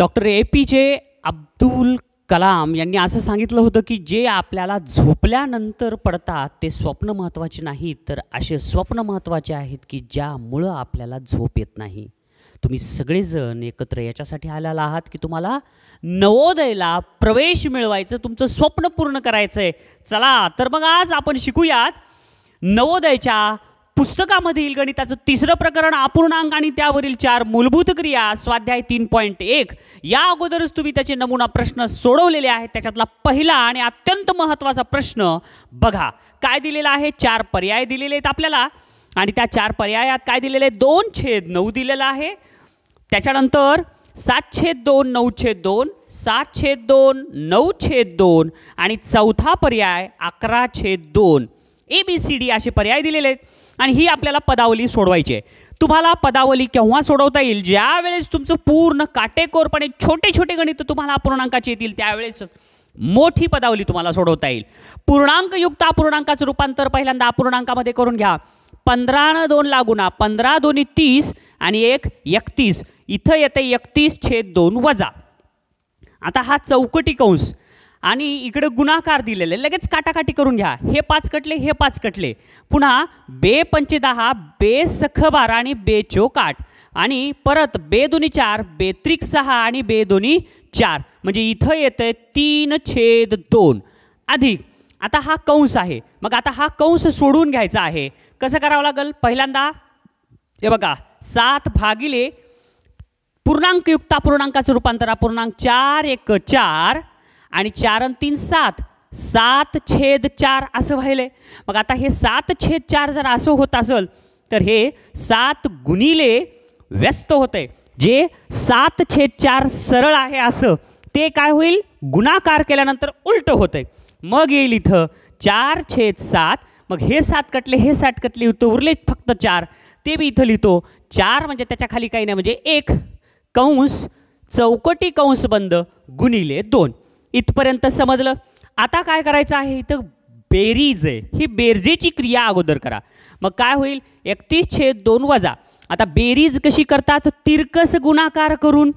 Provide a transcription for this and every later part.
doctor A P जे अब्दुल कलाम यांनी असं सांगितलं होतं की जे आपल्याला झोपल्यानंतर पडतात ते स्वप्न महत्त्वाचे नाहीत तर असे स्वप्न महत्त्वाचे आहेत की ज्यामुळं आपल्याला झोप येत नाही तुम्ही सगळेजण एकत्र याच्यासाठी आलेला आहात की तुम्हाला नवोदयला प्रवेश मिळवायचं तुमचं स्वप्न पूर्ण करायचं आहे चला तर मग आज आपण शिकूयात नवोदयच्या पुस्तकामधील गणिताचं तिसरं प्रकरण अपूर्णांक आणि त्यावरील चार मूलभूत क्रिया स्वाध्याय तीन पॉईंट एक या अगोदरच तुम्ही त्याचे नमुना प्रश्न सोडवलेले आहेत त्याच्यातला पहिला आणि अत्यंत महत्त्वाचा प्रश्न बघा काय दिलेला आहे चार पर्याय दिलेले आहेत आपल्याला आणि त्या चार पर्यायात काय दिलेले आहे दोन छेद नऊ दिलेला आहे त्याच्यानंतर सात छेद दोन नऊ छेद दोन सात छेद दोन नऊ छेद दोन आणि चौथा पर्याय अकरा छेद दोन ए बी सी डी असे पर्याय दिलेले आहेत आणि ही आपल्याला पदावली सोडवायची आहे तुम्हाला पदावली केव्हा सोडवता येईल ज्यावेळेस तुमचं पूर्ण काटेकोरपणे छोटे छोटे गणित तुम्हाला अपूर्णांकाचे येतील त्यावेळेस मोठी पदावली तुम्हाला सोडवता येईल पूर्णांकयुक्त अपूर्णांकाचं रूपांतर पहिल्यांदा अपूर्णांकामध्ये करून घ्या न दोन लागुना पंधरा दोन्ही तीस आणि एक एकतीस इथं येते एकतीस छेद दोन वजा आता हा चौकटी कंस आणि इकडे गुणाकार दिलेले लगेच काटाकाटी करून घ्या हे पाच कटले हे पाच कटले पुन्हा बे पंचे दहा बे सख बारा आणि बे चोकाट आणि परत बे दोन्ही चार बे त्रिक सहा आणि बे दोन्ही चार म्हणजे इथं येतं तीन छेद दोन अधिक आता हा कंस आहे मग आता हा कंस सोडून घ्यायचा आहे कसं करावं लागेल पहिल्यांदा हे बघा सात भागिले पूर्णांकयुक्त पूर्णांकाचं रूपांतर पूर्णांक चार एक चार आणि चार आणि तीन सात सात छेद चार असं व्हायलं आहे मग आता हे सात छेद चार जर असं होत असेल तर हे सात गुणिले व्यस्त होतं आहे जे सात छेद चार सरळ आहे असं ते काय होईल गुणाकार केल्यानंतर उलटं होतं आहे मग येईल इथं चार छेद सात मग हे सात कटले हे सात कटले होतं उरले फक्त चार ते मी इथं लिहितो चार म्हणजे त्याच्या खाली काही नाही म्हणजे एक कंस चौकटी कंस बंद गुणिले दोन इथपर्यंत समजलं आता काय करायचं आहे इथं बेरीज आहे ही बेरजेची क्रिया अगोदर करा मग काय होईल एकतीस छेद दोन वजा आता बेरीज कशी करतात तिरकस गुणाकार करून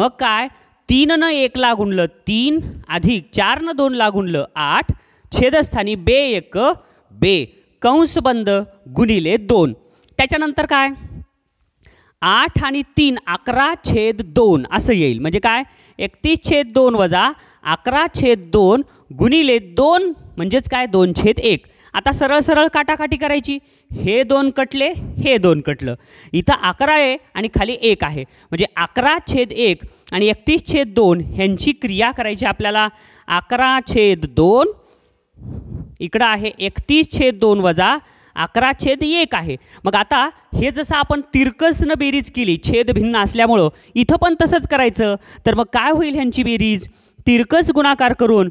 मग काय तीननं एक गुणलं तीन अधिक न दोन गुणलं आठ छेदस्थानी बे एक बे कंस बंद गुणिले दोन त्याच्यानंतर काय आठ आणि तीन अकरा छेद दोन असं येईल म्हणजे काय एकतीस छेद दोन वजा अकरा छेद दोन गुणिले दोन म्हणजेच काय दोन छेद एक आता सरळ सरळ काटाकाटी करायची हे दोन कटले हे दोन कटलं इथं अकरा आहे आणि खाली एक आहे म्हणजे अकरा छेद एक आणि एकतीस छेद दोन ह्यांची क्रिया करायची आपल्याला अकरा छेद दोन इकडं आहे एकतीस छेद दोन वजा अकरा छेद एक आहे मग आता हे जसं आपण तिरकसनं बेरीज केली छेद भिन्न असल्यामुळं इथं पण तसंच करायचं तर मग काय होईल ह्यांची बेरीज तिरकस गुणाकार करून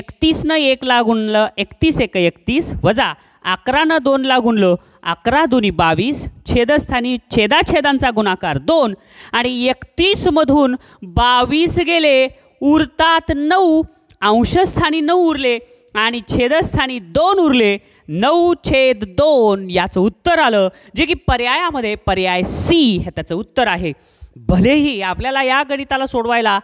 एकतीसनं ला गुणलं एकतीस एक एकतीस वजा अकरानं ला गुणलं अकरा दोन्ही बावीस छेदस्थानी छेदाछेदांचा गुणाकार दोन आणि एकतीसमधून बावीस गेले उरतात नऊ अंशस्थानी नऊ उरले आणि छेदस्थानी दोन उरले नऊ छेद दोन याचं उत्तर आलं जे की पर्यायामध्ये पर्याय सी हे त्याचं उत्तर आहे भलेही आपल्याला या गणिताला सोडवायला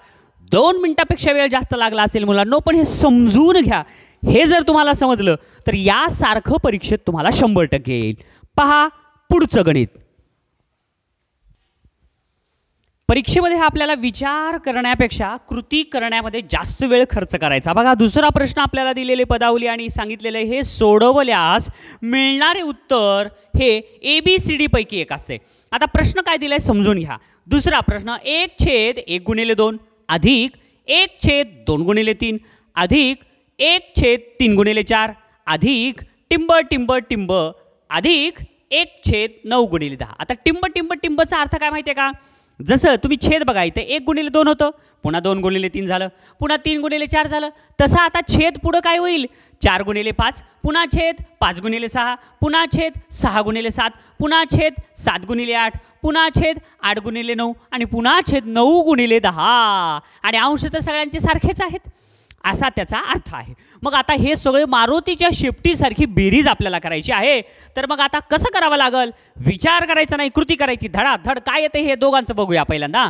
दोन मिनटापेक्षा वेळ जास्त लागला असेल मुलांनो पण हे समजून घ्या हे जर तुम्हाला समजलं तर यासारखं परीक्षेत तुम्हाला शंभर टक्के येईल पहा पुढचं गणित परीक्षेमध्ये हा आपल्याला विचार करण्यापेक्षा कृती करण्यामध्ये जास्त वेळ खर्च करायचा बघा दुसरा प्रश्न आपल्याला दिलेले पदावली आणि सांगितलेले हे सोडवल्यास मिळणारे उत्तर हे ए बी सी पैकी एक असते आता प्रश्न काय दिलाय समजून घ्या दुसरा प्रश्न एक छेद एक गुणिले दोन अधिक एक छेद दोन गुणिले तीन अधिक एक छेद तीन गुणिले चार अधिक टिंब टिंब टिंब अधिक एक छेद नऊ गुणिले दहा आता टिंब टिंब टिंबचा अर्थ काय माहिती आहे का जसं तुम्ही छेद बघा इथं एक गुणिले दोन होतं पुन्हा दोन गुणिले तीन झालं पुन्हा तीन गुणिले चार झालं तसं आता छेद पुढं काय होईल चार गुणिले पाच पुन्हा छेद पाच गुणिले सहा पुन्हा छेद सहा गुणिले सात पुन्हा छेद सात गुणिले आठ पुन्हा छेद आठ गुणिले नऊ आणि पुन्हा छेद नऊ गुणिले दहा आणि अंश तर सगळ्यांचे सारखेच आहेत असा त्याचा अर्थ आहे मग आता हे सगळे मारुतीच्या शेपटीसारखी बेरीज आपल्याला करायची आहे तर मग आता कसं करावं लागल विचार करायचा नाही कृती करायची धडाधड काय येते हे दोघांचं बघूया पहिल्यांदा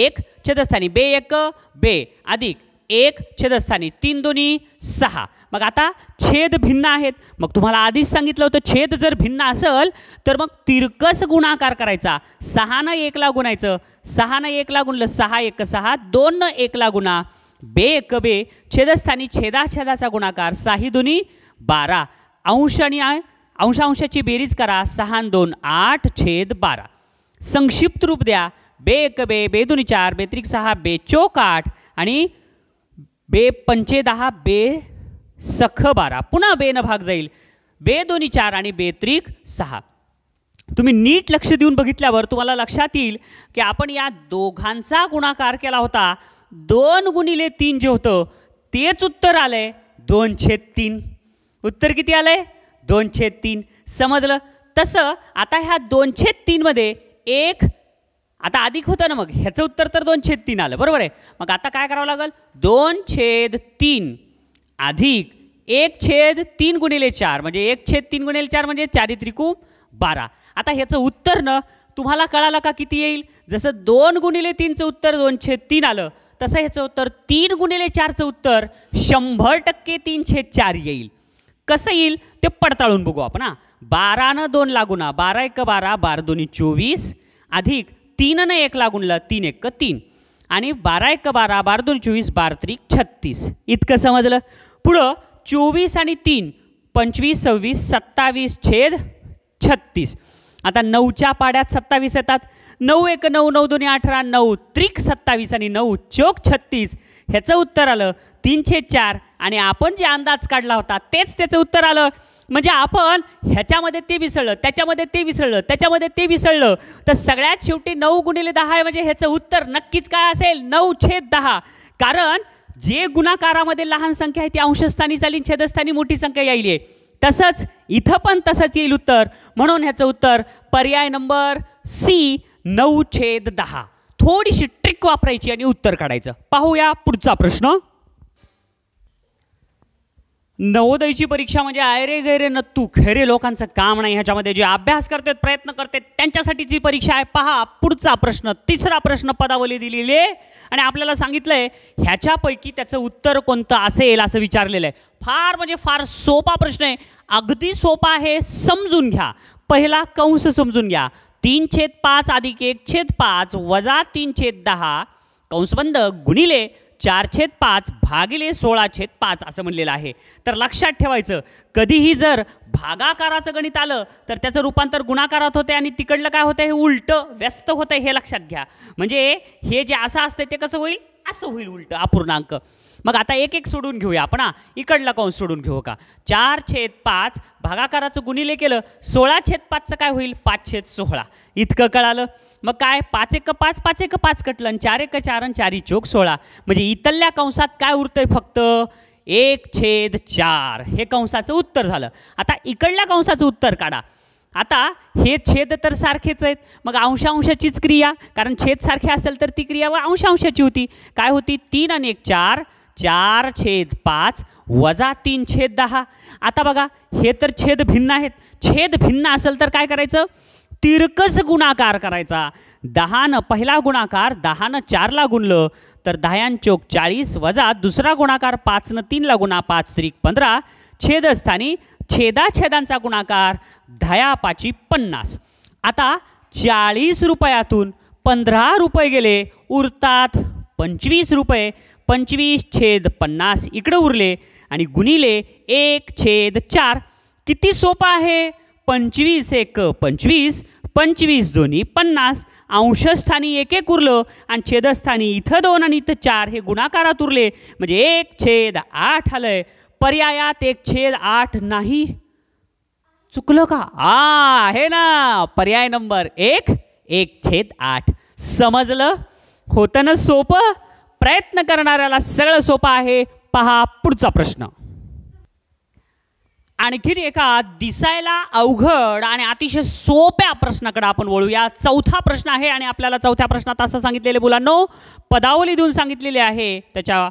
एक छेदस्थानी बे एक बे अधिक एक छेदस्थानी तीन दोन्ही सहा मग आता छेद भिन्न आहेत मग तुम्हाला आधीच सांगितलं होतं छेद जर भिन्न असेल तर मग तिरकस गुणाकार करायचा सहानं एकला गुणायचं सहानं एकला गुणलं सहा एक सहा न एकला गुणा बे एकबे छेदस्थानी छेदाछेदाचा गुणाकार साही दुनी बारा अंश आणि अंशांशाची बेरीज करा सहा दोन आठ छेद बारा संक्षिप्त रूप द्या बे एक बे बे दुनी चार बेत्रिक सहा बे चोक आठ आणि बे पंचे दहा बे सख बारा पुन्हा बे न भाग जाईल बे दोन्ही चार आणि बेत्रिक सहा तुम्ही नीट लक्ष देऊन बघितल्यावर तुम्हाला लक्षात येईल की आपण या दोघांचा गुणाकार केला होता दोन गुणिले तीन जे होतं तेच उत्तर आलं आहे दोन छेद तीन उत्तर किती आलं आहे दोन छेद तीन समजलं तसं आता ह्या दोन छेद तीनमध्ये एक आता अधिक होतं ना मग ह्याचं उत्तर तर दोन छेद तीन आलं बरोबर आहे मग आता काय करावं लागेल दोन छेद तीन अधिक एक छेद तीन गुणिले चार म्हणजे एक छेद तीन गुणिले चार म्हणजे चारित्रिकू बारा आता ह्याचं उत्तर न तुम्हाला कळालं का किती येईल जसं दोन गुणिले तीनचं उत्तर दोन छेद तीन आलं तसं ह्याचं उत्तर तीन गुणिले चारचं उत्तर शंभर टक्के तीन छेद चार येईल कसं येईल ते पडताळून बघू आपण हा बारानं दोन लागुना बारा एक बारा बारा दोन्ही चोवीस अधिक तीननं एक लागूनला तीन एक तीन आणि बारा एक बारा बारा दोन चोवीस बार त्रिक छत्तीस इतकं समजलं पुढं चोवीस आणि तीन पंचवीस सव्वीस सत्तावीस छेद छत्तीस आता नऊच्या पाड्यात सत्तावीस येतात नऊ एक नऊ नऊ दोन्ही अठरा नऊ त्रिक सत्तावीस आणि नऊ चोक छत्तीस ह्याचं उत्तर आलं तीनशे चार आणि आपण जे अंदाज काढला होता तेच त्याचं उत्तर आलं म्हणजे आपण ह्याच्यामध्ये ते विसळलं त्याच्यामध्ये ते विसळलं त्याच्यामध्ये ते विसळलं तर सगळ्यात शेवटी नऊ गुणिले दहा आहे म्हणजे ह्याचं उत्तर नक्कीच काय असेल नऊ छेद दहा कारण जे गुणाकारामध्ये लहान संख्या आहे ती अंशस्थानी झाली छेदस्थानी मोठी संख्या यायली आहे तसंच इथं पण तसंच येईल उत्तर म्हणून ह्याचं उत्तर पर्याय नंबर सी नऊ छेद दहा थोडीशी ट्रिक वापरायची आणि उत्तर काढायचं पाहूया पुढचा प्रश्न नवोदयची परीक्षा म्हणजे आयरे गैरे नत्तू खेरे लोकांचं काम नाही ह्याच्यामध्ये जे अभ्यास करतात प्रयत्न करतात त्यांच्यासाठी जी परीक्षा आहे पहा पुढचा प्रश्न तिसरा प्रश्न पदावली दिलेली आहे आणि आपल्याला सांगितलंय ह्याच्यापैकी त्याचं उत्तर कोणतं असेल असं विचारलेलं आहे फार म्हणजे फार सोपा प्रश्न आहे अगदी सोपा आहे समजून घ्या पहिला कंस समजून घ्या तीन छेद पाच अधिक एक छेद पाच वजा तीन छेद दहा कंसबंद गुणिले चार छेद पाच भागिले सोळा छेद पाच असं म्हणलेलं आहे तर लक्षात ठेवायचं कधीही जर भागाकाराचं गणित आलं तर त्याचं रूपांतर गुणाकारात होते आणि तिकडलं काय होतं हे उलटं व्यस्त होतं हे लक्षात घ्या म्हणजे हे जे असं असतं ते कसं होईल असं होईल उलटं अपूर्णांक मग आता एक एक सोडून घेऊया आपण हा इकडला कंस सोडून घेऊ का चार छेद पाच भागाकाराचं गुणिले केलं सोळा छेद पाचचं काय होईल पाच छेद सोळा इतकं कळालं मग काय पाच एक पाच पाच एक पाच कटलं आणि चार एक चार आणि चारी चोक सोळा म्हणजे इतरल्या कंसात काय उरतंय फक्त एक छेद चार हे कंसाचं उत्तर झालं आता इकडल्या कंसाचं उत्तर काढा आता हे छेद तर सारखेच आहेत मग अंशांशाचीच क्रिया कारण छेद सारखे असेल तर ती क्रिया व अंशांशाची होती काय होती तीन आणि एक चार चार छेद पाच वजा तीन छेद दहा आता बघा हे तर छेद भिन्न आहेत छेद भिन्न असेल तर काय करायचं तिरकस गुणाकार करायचा दहानं पहिला गुणाकार दहानं चारला गुणलं तर दहायान चोक चाळीस वजा दुसरा गुणाकार पाचनं तीनला गुणा पाच त्रिक पंधरा छेदस्थानी छेदाछेदांचा गुणाकार दहा पाची पन्नास आता चाळीस रुपयातून पंधरा रुपये गेले उरतात पंचवीस रुपये पंचवीस छेद पन्नास इकडं उरले आणि गुणिले एक छेद चार किती सोपं आहे पंचवीस एक पंचवीस पंचवीस दोन्ही पन्नास अंशस्थानी एक एक उरलं आणि छेदस्थानी इथं दोन आणि इथं चार हे गुणाकारात उरले म्हणजे एक छेद आठ आलंय पर्यायात एक छेद आठ नाही चुकलं का आ आहे ना पर्याय नंबर एक एक छेद आठ समजलं होतं ना सोपं प्रयत्न करणाऱ्याला सगळं सोपं आहे पहा पुढचा प्रश्न आणखीन एका दिसायला अवघड आणि अतिशय सोप्या प्रश्नाकडे आपण वळूया चौथा प्रश्न आहे आणि आपल्याला चौथ्या प्रश्नात असं सांगितलेले मुलांनो पदावली देऊन सांगितलेली आहे त्याच्या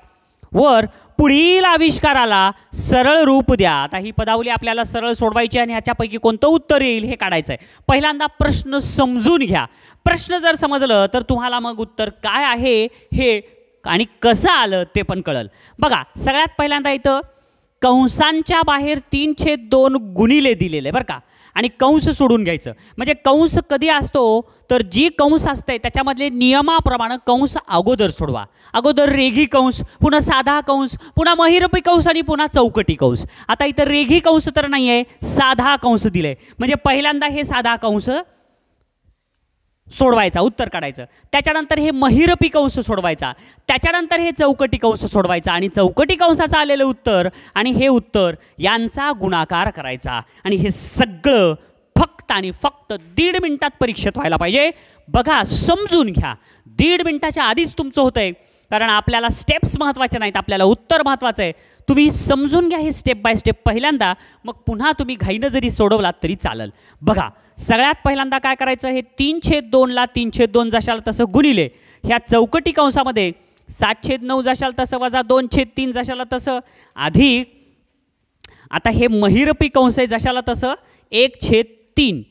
वर पुढील आविष्काराला सरळ रूप द्या आता ही पदावली आपल्याला सरळ सोडवायची आणि ह्याच्यापैकी कोणतं उत्तर येईल हे काढायचं आहे पहिल्यांदा प्रश्न समजून घ्या प्रश्न जर समजलं तर तुम्हाला मग उत्तर काय आहे हे आणि कसं आलं ते पण कळल बघा सगळ्यात पहिल्यांदा इथं कंसांच्या बाहेर तीन छेद दोन गुणिले दिलेले बरं का आणि कंस सोडून घ्यायचं म्हणजे कंस कधी असतो तर जी कंस असते त्याच्यामधले नियमाप्रमाणे कंस अगोदर सोडवा अगोदर रेघी कंस पुन्हा साधा कंस पुन्हा महिरपी कंस आणि पुन्हा चौकटी कंस आता इथं रेघी कंस तर नाही आहे साधा कंस दिले म्हणजे पहिल्यांदा हे साधा कंस सोडवायचा उत्तर काढायचं त्याच्यानंतर हे महिरपी कंस सोडवायचा त्याच्यानंतर हे चौकटी कंस सोडवायचा आणि चौकटी कंसाचं आलेलं उत्तर आणि हे उत्तर यांचा गुणाकार करायचा आणि हे सगळं फक्त आणि फक्त दीड मिनटात परीक्षेत व्हायला पाहिजे बघा समजून घ्या दीड मिनटाच्या आधीच तुमचं होतं आहे कारण आपल्याला स्टेप्स महत्त्वाचे नाहीत आपल्याला उत्तर महत्त्वाचं आहे तुम्ही समजून घ्या हे स्टेप बाय स्टेप पहिल्यांदा मग पुन्हा तुम्ही घाईनं जरी सोडवलात तरी चालेल बघा सगळ्यात पहिल्यांदा काय करायचं हे तीन छेद दोनला तीन छेद दोन जशाल तसं गुणिले ह्या चौकटी कंसामध्ये सात छेद नऊ जशाल तसं वजा दोन छेद तीन जशाला तसं आधी आता हे महिरपी कंस आहे जशाला तसं एक छेद तीन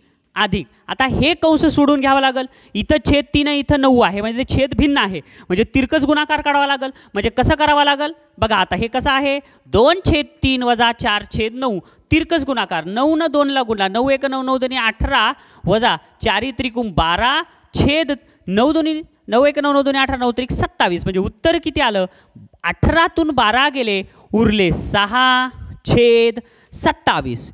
अधिक आता हे कंस सोडून घ्यावं लागेल इथं छेद तीन आहे इथं नऊ आहे म्हणजे छेद भिन्न आहे म्हणजे तिरकस गुणाकार काढावा लागेल म्हणजे कसं करावं लागेल बघा आता हे कसं आहे दोन छेद तीन वजा चार छेद नऊ तिरकस गुणाकार नऊ न दोनला गुणला नऊ एक नऊ नऊ दोन्ही अठरा वजा चारी त्रिकुण बारा छेद नऊ दोन्ही नऊ एक नऊ नऊ दोन्ही अठरा नऊ त्रिक सत्तावीस म्हणजे उत्तर किती आलं अठरातून बारा गेले उरले सहा छेद सत्तावीस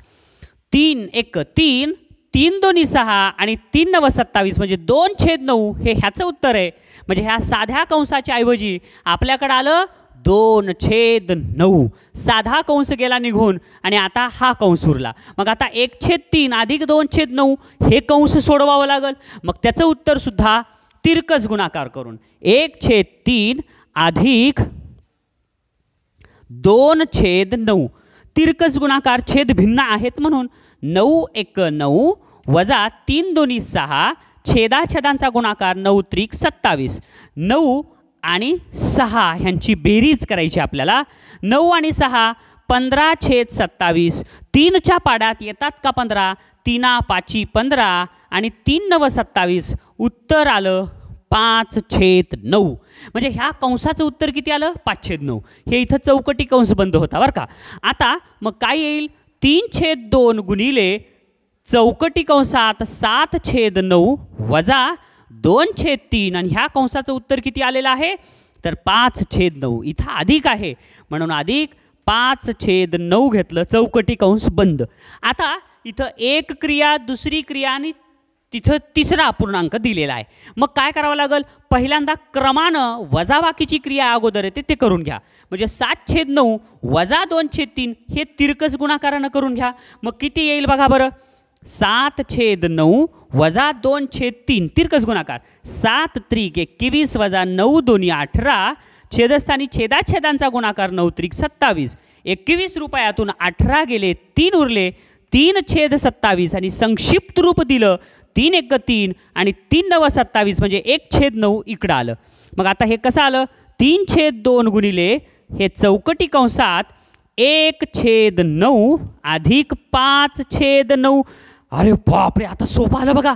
तीन एक तीन तीन दोन्ही सहा आणि तीन नव सत्तावीस म्हणजे दोन छेद नऊ हे ह्याचं उत्तर आहे म्हणजे ह्या साध्या कंसाच्या ऐवजी आपल्याकडं आलं दोन छेद नऊ साधा कंस गेला निघून आणि आता हा कंस उरला मग आता एक छेद तीन अधिक दोन छेद नऊ हे कंस सोडवावं लागेल मग त्याचं उत्तरसुद्धा तिरकस गुणाकार करून एक छेद तीन अधिक दोन छेद नऊ तिरकस गुणाकार छेद भिन्न आहेत म्हणून नऊ एक नऊ वजा तीन दोन्ही सहा छेदा छेदांचा गुणाकार नऊ त्रिक सत्तावीस नऊ आणि सहा ह्यांची बेरीज करायची आपल्याला नऊ आणि सहा पंधरा छेद सत्तावीस तीनच्या पाड्यात येतात का पंधरा तीना पाची पंधरा आणि तीन नव सत्तावीस उत्तर आलं पाच छेद नऊ म्हणजे ह्या कंसाचं उत्तर किती आलं पाच छेद नऊ हे इथं चौकटी कंस बंद होता बरं का आता मग काय येईल तीन छेद दोन गुणिले चौकटी कंसात सात छेद नऊ वजा दोन छेद तीन आणि ह्या कंसाचं उत्तर किती आलेलं आहे तर पाच छेद नऊ इथं अधिक आहे म्हणून अधिक पाच छेद नऊ घेतलं चौकटी कंस बंद आता इथं एक क्रिया दुसरी क्रिया आणि तिथं तिसरा अपूर्णांक दिलेला आहे मग काय करावं लागेल पहिल्यांदा क्रमानं वजाबाकीची क्रिया अगोदर येते ते करून घ्या म्हणजे सात छेद नऊ वजा दोन छेद तीन हे तिरकस गुणाकारानं करून घ्या मग किती येईल बघा बरं सात छेद नऊ वजा दोन छेद तीन तिरकस गुणाकार सात त्रिक एकवीस वजा नऊ दोन्ही अठरा छेदस्थानी छेदाछेदांचा गुणाकार नऊ त्रिक सत्तावीस एकवीस रुपयातून अठरा गेले तीन उरले तीन छेद सत्तावीस आणि संक्षिप्त रूप दिलं तीन एक तीन आणि तीन नव सत्तावीस म्हणजे एक छेद नऊ इकडं आलं मग आता हे कसं आलं तीन छेद दोन गुणिले हे चौकटी कंसात एक छेद नऊ अधिक पाच छेद नऊ अरे बापरे आता सोपं आलं बघा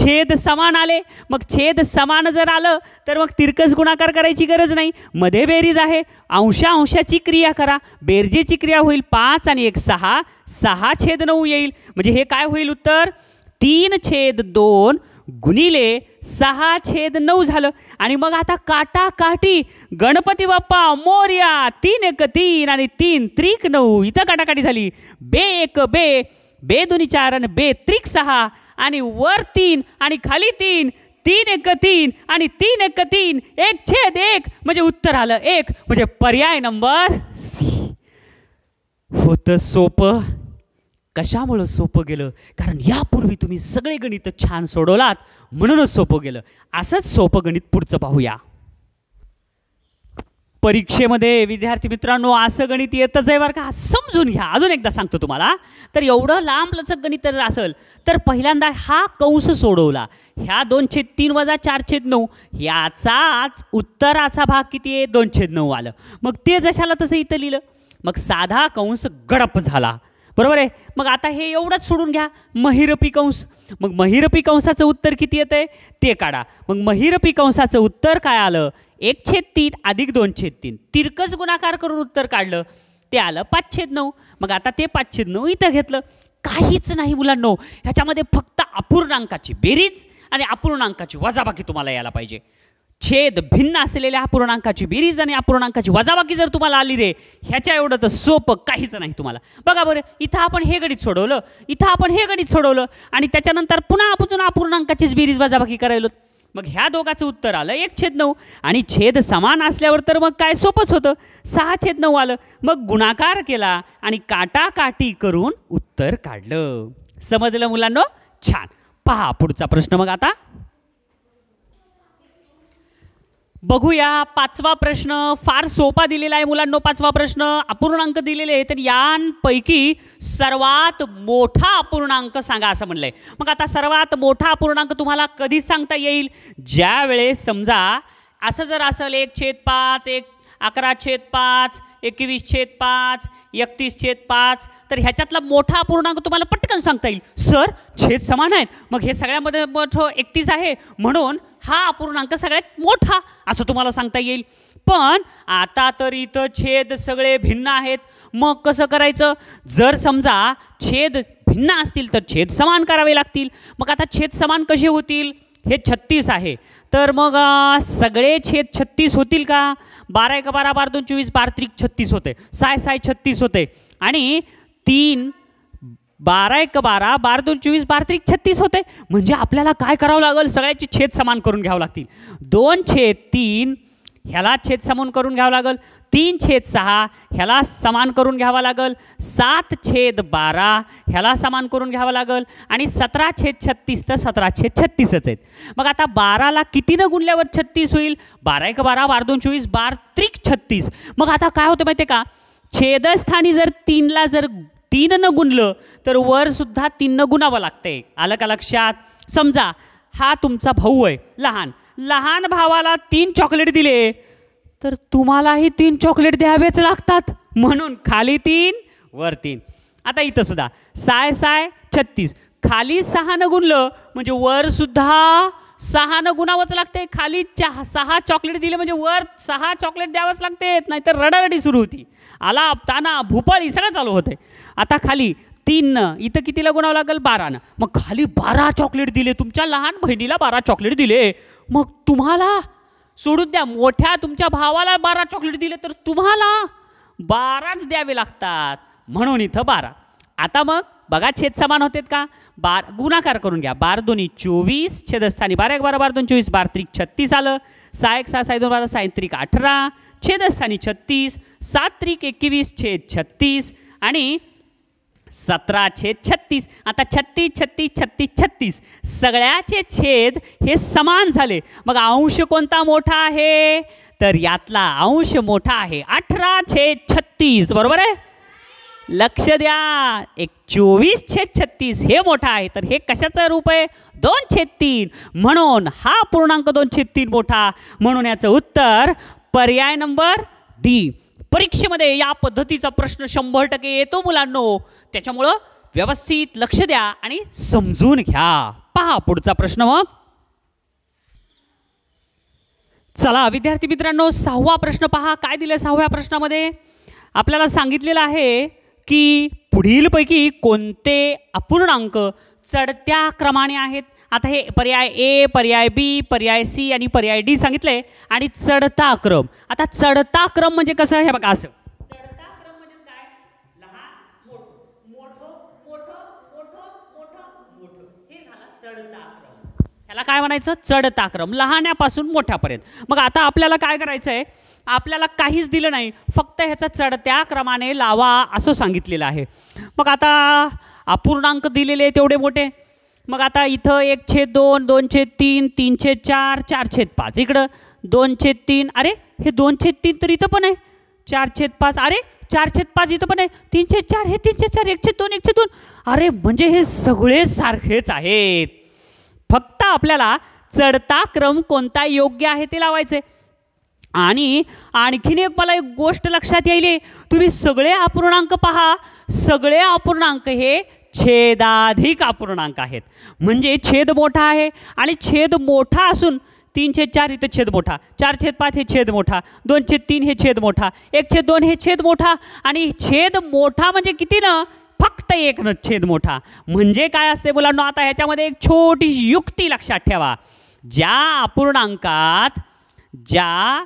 छेद समान आले मग छेद समान जर आलं तर मग तिरकस गुणाकार करायची गरज नाही मध्ये बेरीज आहे अंशा अंशाची क्रिया करा बेरजेची क्रिया होईल पाच आणि एक सहा सहा छेद नऊ येईल म्हणजे हे काय होईल उत्तर तीन छेद दोन गुणिले सहा छेद नऊ झालं आणि मग आता काटाकाठी गणपती बाप्पा मोर्या तीन एक तीन आणि तीन त्रिक नऊ इथं काटाकाठी झाली बे एक बे बे दोन्ही चार आणि बे त्रिक सहा आणि वर तीन आणि खाली तीन तीन एक तीन आणि तीन एक तीन एक छेद एक म्हणजे उत्तर आलं एक म्हणजे पर्याय नंबर सी होतं सोपं कशामुळं सोपं गेलं कारण यापूर्वी तुम्ही सगळे गणित छान सोडवलात म्हणूनच सोपं गेलं असंच सोपं गणित पुढचं पाहूया परीक्षेमध्ये विद्यार्थी मित्रांनो असं गणित येतच आहे बरं का समजून घ्या अजून एकदा सांगतो तुम्हाला तर एवढं लांब लचक गणित जर असेल तर पहिल्यांदा हा कंस सोडवला ह्या दोन छेद तीन वजा चार छेद नऊ याचाच उत्तराचा भाग किती आहे दोन छेद नऊ आलं मग ते जशाला तसं इथं लिहिलं मग साधा कंस गडप झाला बरोबर आहे मग आता हे एवढंच सोडून घ्या महिरपी कंस मग महिरपी कंसाचं उत्तर किती येतंय ते काढा मग महिरपी कंसाचं उत्तर काय आलं एक छेद तीन अधिक दोन छेद तीन तिरकच गुणाकार करून उत्तर काढलं ते आलं छेद नऊ मग आता ते छेद नऊ इथं घेतलं काहीच नाही मुलांनो ह्याच्यामध्ये फक्त अपूर्णांकाची बेरीज आणि अपूर्णांकाची वजाबाकी तुम्हाला यायला पाहिजे छेद भिन्न असलेल्या पूर्णांकाची बिरीज आणि अपूर्णांकाची वजाबाकी जर तुम्हाला आली रे ह्याच्या एवढं तर सोपं काहीच नाही तुम्हाला बघा बरं इथं आपण हे गणित सोडवलं इथं आपण हे गणित सोडवलं आणि त्याच्यानंतर पुन्हा आपण अपूर्णांकाचीच बिरीज वजाबाकी करायलो मग ह्या दोघाचं उत्तर आलं एक छेद नऊ आणि छेद समान असल्यावर तर मग काय सोपंच होतं सहा छेद नऊ आलं मग गुणाकार केला आणि काटाकाटी करून उत्तर काढलं समजलं मुलांना छान पहा पुढचा प्रश्न मग आता बघूया पाचवा प्रश्न फार सोपा दिलेला आहे मुलांनो पाचवा प्रश्न अपूर्णांक दिलेले आहे तर यांपैकी सर्वात मोठा अपूर्णांक सांगा असं म्हणलं आहे मग आता सर्वात मोठा अपूर्णांक तुम्हाला कधीच सांगता येईल ज्या वेळेस समजा असं जर असेल एक छेद पाच एक अकरा छेद पाच एकवीस छेद पाच एकतीस छेद पाच तर ह्याच्यातला मोठा अपूर्णांक तुम्हाला पटकन सांगता येईल सर छेद समान आहेत मग हे सगळ्यामध्ये मोठं एकतीस आहे म्हणून हा अपूर्णांक सगळ्यात मोठा असं तुम्हाला सांगता येईल पण आता तर इथं छेद सगळे भिन्न आहेत मग कसं करायचं जर समजा छेद भिन्न असतील तर छेद समान करावे लागतील मग आता छेद समान कसे होतील हे छत्तीस आहे तर मग सगळे छेद छत्तीस होतील का बारा एका बारा बार दोन चोवीस बार त्रिक छत्तीस होते साय साय छत्तीस होते आणि तीन बारा एक बारा बारा दोन चोवीस बारा तरी छत्तीस होते म्हणजे आपल्याला काय करावं लागेल सगळ्याची छेद समान करून घ्यावं लागतील दोन छेद तीन ह्याला छेद समान करून घ्यावं लागेल तीन छेद सहा ह्याला समान करून घ्यावा लागेल सात छेद बारा ह्याला समान करून घ्यावं लागेल आणि सतरा छेद छत्तीस तर सतरा छेद छत्तीसच आहेत मग आता बाराला कितीनं गुणल्यावर छत्तीस होईल बारा एक बारा बारा दोन चोवीस बार त्रिक छत्तीस मग आता काय होतं माहिती आहे का छेदस्थानी जर तीनला जर तीन न गुणलं तर वरसुद्धा न गुणावं लागतंय आलं का लक्षात समजा हा तुमचा भाऊ आहे लहान लहान भावाला तीन चॉकलेट दिले तर तुम्हालाही तीन चॉकलेट द्यावेच लागतात म्हणून खाली तीन वर तीन आता इथं सुद्धा साय साय छत्तीस खाली न गुणलं म्हणजे वरसुद्धा न गुणावंच लागते खाली चहा सहा चॉकलेट दिले म्हणजे वर सहा चॉकलेट द्यावंच लागते नाहीतर रडारडी सुरू होती आला ताना भूपाळी सगळं चालू होते आता खाली तीन तीननं इथं कितीला गुणावं लागेल बारानं मग खाली बारा चॉकलेट दिले तुमच्या लहान बहिणीला बारा चॉकलेट दिले मग तुम्हाला सोडून द्या मोठ्या तुमच्या भावाला बारा चॉकलेट दिले तर तुम्हाला बाराच द्यावे लागतात म्हणून इथं बारा आता मग बघा छेद समान होतेत का बार गुणाकार करून घ्या बार दोन्ही चोवीस छेदस्थानी बारा एक बारा बारा दोन चोवीस बार त्रिक छत्तीस आलं सहा एक सहा साई दोन बारा साय त्रिक अठरा छेदस्थानी छत्तीस सात त्रिक एकवीस छेद छत्तीस आणि सतरा छेद छत्तीस आता छत्तीस छत्तीस छत्तीस छत्तीस सगळ्याचे छेद हे समान झाले मग अंश कोणता मोठा आहे तर यातला अंश मोठा आहे अठरा छेद छत्तीस बरोबर आहे लक्ष द्या एक चोवीस छेद छत्तीस हे मोठा आहे तर हे कशाचं रूप आहे दोन छेद तीन म्हणून हा पूर्णांक दोन छेद तीन मोठा म्हणून याचं उत्तर पर्याय नंबर डी परीक्षेमध्ये या पद्धतीचा प्रश्न शंभर टक्के येतो मुलांनो त्याच्यामुळं व्यवस्थित लक्ष द्या आणि समजून घ्या पहा पुढचा प्रश्न मग चला विद्यार्थी मित्रांनो सहावा प्रश्न पहा काय दिले सहाव्या प्रश्नामध्ये आपल्याला सांगितलेलं आहे की पुढीलपैकी कोणते अपूर्णांक चढत्या क्रमाने आहेत आता हे पर्याय ए पर्याय बी पर्याय सी आणि पर्याय डी सांगितले आणि चढता क्रम आता चढता क्रम म्हणजे कसं हे बघा असं त्याला म्हणजे काय म्हणायचं चढता क्रम लहान्यापासून मोठ्यापर्यंत मग आता आपल्याला काय करायचं आहे आपल्याला काहीच दिलं नाही फक्त ह्याचा चढत्या क्रमाने लावा असं सांगितलेलं आहे मग आता अपूर्णांक दिलेले तेवढे मोठे मग आता इथं एक छेद दोन दोनशे तीन तीनशे चार चार छेद पाच इकडं दोन तीन अरे हे दोन तीन तर इथं पण आहे चार छेद पाच अरे चार छेद पाच इथं पण आहे तीनशे चार हे तीनशे चार एक दोन एकशे दोन अरे म्हणजे हे सगळे सारखेच आहेत फक्त आपल्याला चढता क्रम कोणता योग्य आहे ते लावायचे आणि आणखीन एक मला एक गोष्ट लक्षात येईल तुम्ही सगळे अपूर्णांक पहा सगळे अपूर्णांक हे छेदाधिक अपूर्णांक आहेत म्हणजे छेद मोठा आहे आणि छेद मोठा असून तीन छेद चार इथं छेद मोठा चार छेद पाच हे छेद मोठा दोन छेद तीन हे छेद मोठा एक छेद दोन हे छेद मोठा आणि छेद मोठा म्हणजे किती ना फक्त एक न छेद मोठा म्हणजे काय असते नो आता ह्याच्यामध्ये एक छोटी युक्ती लक्षात ठेवा ज्या अपूर्णांकात ज्या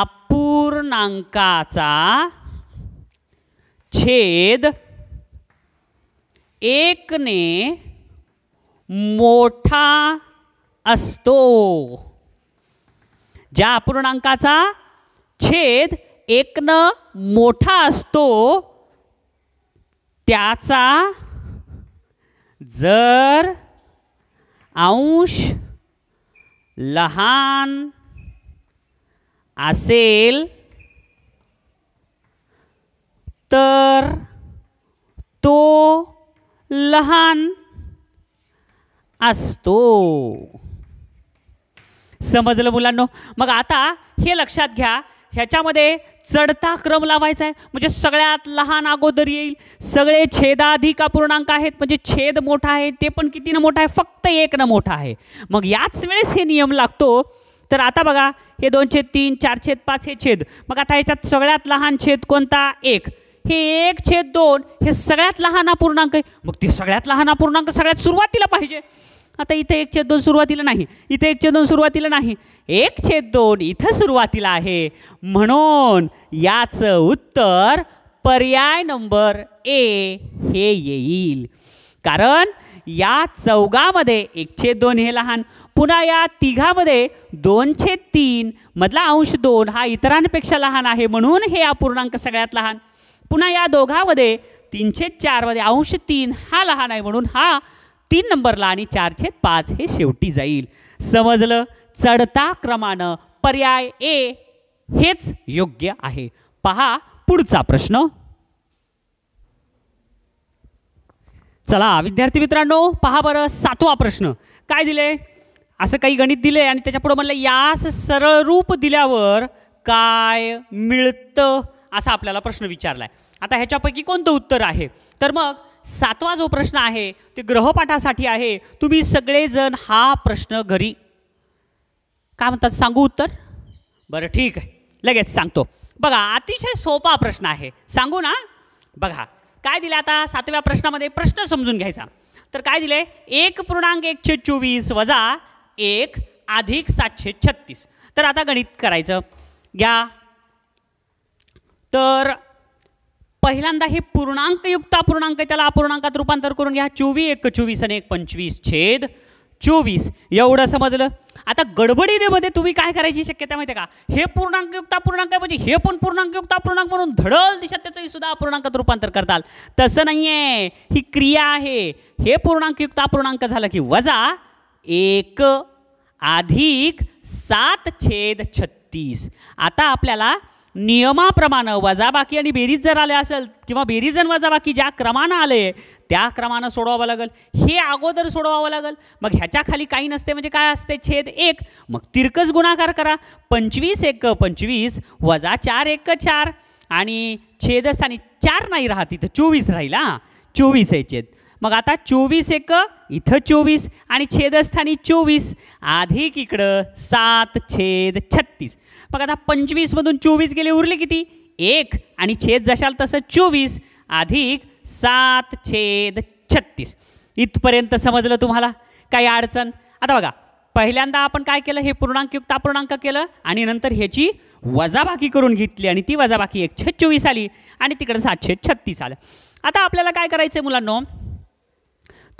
अपूर्णांकाचा छेद एकने मोठा असतो ज्या अपूर्णांकाचा छेद न मोठा असतो त्याचा जर अंश लहान असेल तर तो लहान असतो समजलं मुलांनो मग आता हे लक्षात घ्या ह्याच्यामध्ये चढता क्रम लावायचा आहे म्हणजे सगळ्यात लहान अगोदर येईल सगळे छेदाधिका अपूर्णांक आहेत म्हणजे छेद मोठा आहे ते पण कितीनं मोठा आहे फक्त एकनं मोठा आहे मग याच वेळेस हे नियम लागतो तर आता बघा हे दोन छेद तीन चार छेद पाच हे छेद मग आता ह्याच्यात सगळ्यात लहान छेद कोणता एक हे एक छेद दोन हे सगळ्यात लहान अपूर्णांक आहे मग ते सगळ्यात लहान अपूर्णांक सगळ्यात सुरुवातीला पाहिजे आता इथे एक छेद दोन सुरुवातीला नाही इथे एक छेद दोन सुरुवातीला नाही एक छेद दोन इथं सुरुवातीला आहे म्हणून याचं उत्तर पर्याय नंबर ए हे येईल कारण या चौघामध्ये एक छेद दोन हे लहान पुन्हा या तिघामध्ये दोन छेद तीन मधला अंश दोन हा इतरांपेक्षा लहान आहे म्हणून हे अपूर्णांक सगळ्यात लहान पुन्हा या दोघामध्ये तीनशे चारमध्ये अंश तीन हा लहान आहे म्हणून हा तीन नंबरला आणि चारशे पाच हे शेवटी जाईल समजलं चढता क्रमानं पर्याय ए हेच योग्य आहे पहा पुढचा प्रश्न चला विद्यार्थी मित्रांनो पहा बरं सातवा प्रश्न काय दिले असं काही गणित दिले आणि त्याच्यापुढं म्हणलं यास सरळ रूप दिल्यावर काय मिळतं असा आपल्याला प्रश्न विचारलाय आता ह्याच्यापैकी कोणतं उत्तर आहे तर मग सातवा जो प्रश्न आहे ते ग्रहपाठासाठी आहे तुम्ही सगळेजण हा प्रश्न घरी काय म्हणतात सांगू उत्तर बरं ठीक आहे लगेच सांगतो बघा अतिशय सोपा प्रश्न आहे सांगू ना बघा काय दिलं आता सातव्या प्रश्नामध्ये प्रश्न समजून घ्यायचा तर काय दिले एक पूर्णांक एकशे चोवीस वजा एक अधिक सातशे छत्तीस तर आता गणित करायचं घ्या तर पहिल्यांदा हे पूर्णांकयुक्त अपूर्णांक त्याला अपूर्णांकात रूपांतर करून घ्या चोवीस एक चोवीस आणि एक पंचवीस छेद चोवीस एवढं समजलं आता मध्ये तुम्ही काय करायची शक्यता माहिती का हे पूर्णांकयुक्त अपूर्णांक म्हणजे हे पण पूर्णांकयुक्त अपूर्णांक म्हणून धडल दिशा त्याचंही सुद्धा अपूर्णांकात रूपांतर करताल तसं नाही आहे ही क्रिया आहे हे पूर्णांकयुक्त अपूर्णांक झालं की वजा एक अधिक सात छेद छत्तीस आता आपल्याला नियमाप्रमाणे वजाबाकी आणि बेरीज जर आले असेल किंवा बेरीज आणि वजाबाकी ज्या क्रमानं आले त्या क्रमानं सोडवावं लागेल हे अगोदर सोडवावं लागेल मग ह्याच्या खाली काही नसते म्हणजे काय असते छेद एक मग तिरकस गुणाकार करा पंचवीस एक पंचवीस वजा चार एक चार आणि छेदस्थानी चार नाही राहत इथं चोवीस राहील हां चोवीस आहे छेद मग आता चोवीस एक इथं चोवीस आणि छेदस्थानी चोवीस अधिक इकडं सात छेद छत्तीस बघा आता पंचवीसमधून चोवीस गेले उरले किती एक आणि छेद जशाल तसं चोवीस अधिक सात छेद छत्तीस इथपर्यंत समजलं तुम्हाला काही अडचण आता बघा पहिल्यांदा आपण काय केलं हे पूर्णांकयुक्त अपूर्णांक केलं आणि नंतर ह्याची वजाबाकी करून घेतली आणि ती वजाबाकी एकशे चोवीस आली आणि तिकडे सातशे छत्तीस आलं आता आपल्याला काय करायचं आहे मुलांनो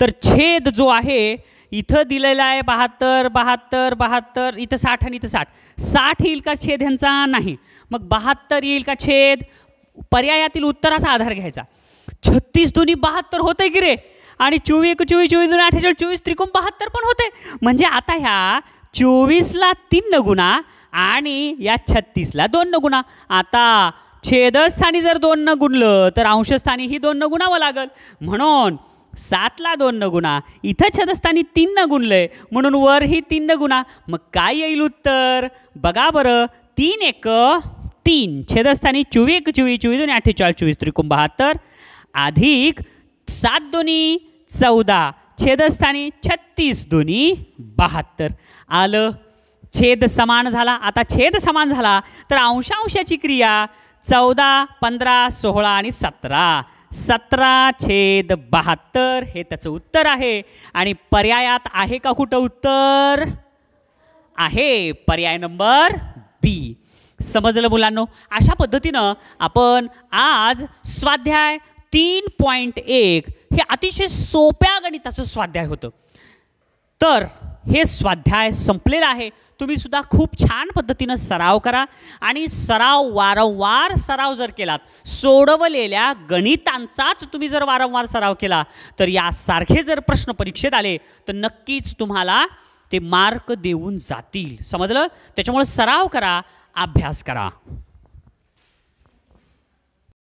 तर छेद जो आहे इथं दिलेलं आहे बहात्तर बहात्तर बहात्तर इथं साठ आणि इथं साठ साठ येईल का छेद ह्यांचा नाही मग बहात्तर येईल का छेद पर्यायातील उत्तराचा आधार घ्यायचा छत्तीस दोन्ही बहात्तर होते की रे आणि चोवीस चोवीस चोवीस दोन अठ्ठेचाळीस चोवीस त्रिकोण बहात्तर पण होते म्हणजे आता ह्या चोवीसला तीन न गुणा आणि या छत्तीसला दोन न गुणा आता छेदस्थानी जर दोन न गुणलं तर अंशस्थानी ही दोन न गुणावं लागल म्हणून सातला दोन न गुणा इथं छदस्थानी तीन न आहे म्हणून वर ही तीन न गुणा मग काय येईल उत्तर बघा बरं तीन एक तीन छेदस्थानी चोवी एक चोवी चोवीस दोन अठ्ठेचाळीस चोवीस त्रिकोण बहात्तर अधिक सात दोन्ही चौदा छेदस्थानी छत्तीस दोन्ही बहात्तर आलं छेद समान झाला आता छेद समान झाला तर अंशांशाची क्रिया चौदा पंधरा सोळा आणि सतरा सतरा छेद बहात्तर हे त्याचं उत्तर आहे आणि पर्यायात आहे का कुठं उत्तर आहे पर्याय नंबर बी समजलं मुलांनो अशा पद्धतीनं आपण आज स्वाध्याय तीन पॉईंट एक हे अतिशय सोप्या गणिताचं स्वाध्याय होतं तर हे स्वाध्याय संपलेलं आहे तुम्ही सुद्धा खूप छान पद्धतीनं सराव करा आणि सराव वारंवार सराव जर केलात सोडवलेल्या गणितांचाच तुम्ही जर वारंवार सराव केला तर यासारखे जर प्रश्न परीक्षेत आले तर नक्कीच तुम्हाला ते मार्क देऊन जातील समजलं त्याच्यामुळे सराव करा अभ्यास करा